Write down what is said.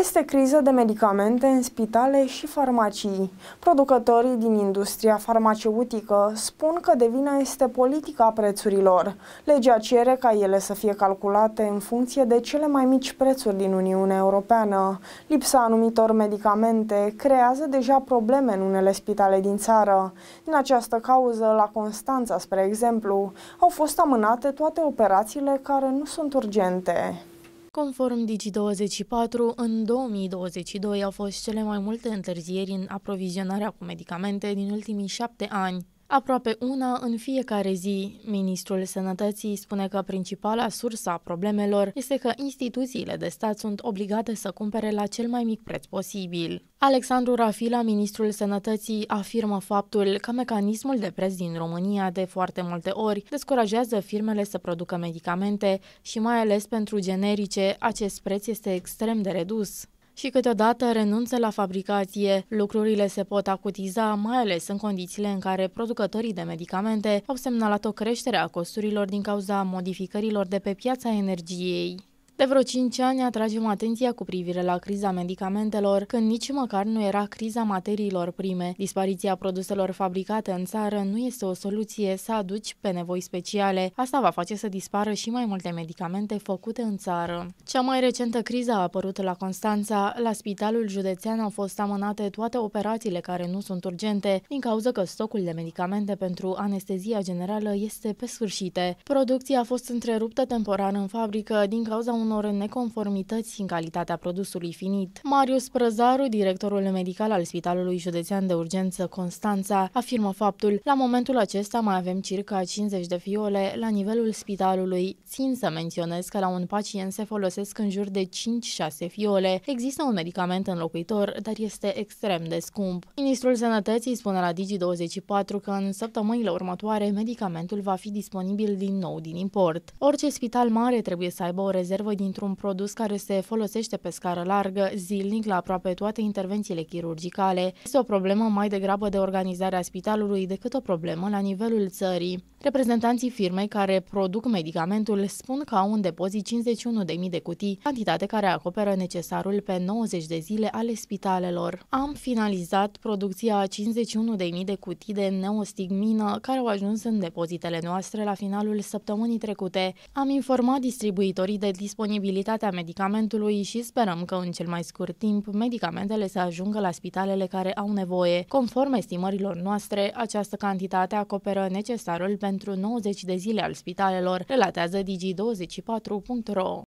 Este criză de medicamente în spitale și farmacii. Producătorii din industria farmaceutică spun că de vină este politica prețurilor. Legea cere ca ele să fie calculate în funcție de cele mai mici prețuri din Uniunea Europeană. Lipsa anumitor medicamente creează deja probleme în unele spitale din țară. Din această cauză, la Constanța, spre exemplu, au fost amânate toate operațiile care nu sunt urgente. Conform Digi24, în 2022 au fost cele mai multe întârzieri în aprovizionarea cu medicamente din ultimii șapte ani. Aproape una în fiecare zi, Ministrul Sănătății spune că principala sursa a problemelor este că instituțiile de stat sunt obligate să cumpere la cel mai mic preț posibil. Alexandru Rafila, Ministrul Sănătății, afirmă faptul că mecanismul de preț din România de foarte multe ori descurajează firmele să producă medicamente și mai ales pentru generice acest preț este extrem de redus și câteodată renunță la fabricație. Lucrurile se pot acutiza, mai ales în condițiile în care producătorii de medicamente au semnalat o creștere a costurilor din cauza modificărilor de pe piața energiei. De vreo 5 ani atragem atenția cu privire la criza medicamentelor, când nici măcar nu era criza materiilor prime. Dispariția produselor fabricate în țară nu este o soluție să aduci pe nevoi speciale. Asta va face să dispară și mai multe medicamente făcute în țară. Cea mai recentă criză a apărut la Constanța. La spitalul județean au fost amânate toate operațiile care nu sunt urgente, din cauza că stocul de medicamente pentru anestezia generală este pe sfârșite. Producția a fost întreruptă temporar în fabrică din cauza unui unor neconformități în calitatea produsului finit. Marius Prăzaru, directorul medical al Spitalului Județean de Urgență Constanța, afirmă faptul la momentul acesta mai avem circa 50 de fiole la nivelul spitalului. Țin să menționez că la un pacient se folosesc în jur de 5-6 fiole. Există un medicament înlocuitor, dar este extrem de scump. Ministrul Sănătății spune la Digi24 că în săptămânile următoare medicamentul va fi disponibil din nou din import. Orice spital mare trebuie să aibă o rezervă dintr-un produs care se folosește pe scară largă zilnic la aproape toate intervențiile chirurgicale. Este o problemă mai degrabă de organizare a spitalului decât o problemă la nivelul țării. Reprezentanții firmei care produc medicamentul spun că au în depozit 51.000 de cutii, cantitate care acoperă necesarul pe 90 de zile ale spitalelor. Am finalizat producția 51.000 de cutii de neostigmină care au ajuns în depozitele noastre la finalul săptămânii trecute. Am informat distribuitorii de dispozitiv disponibilitatea medicamentului și sperăm că în cel mai scurt timp medicamentele să ajungă la spitalele care au nevoie. Conform estimărilor noastre, această cantitate acoperă necesarul pentru 90 de zile al spitalelor, relatează digi24.ro.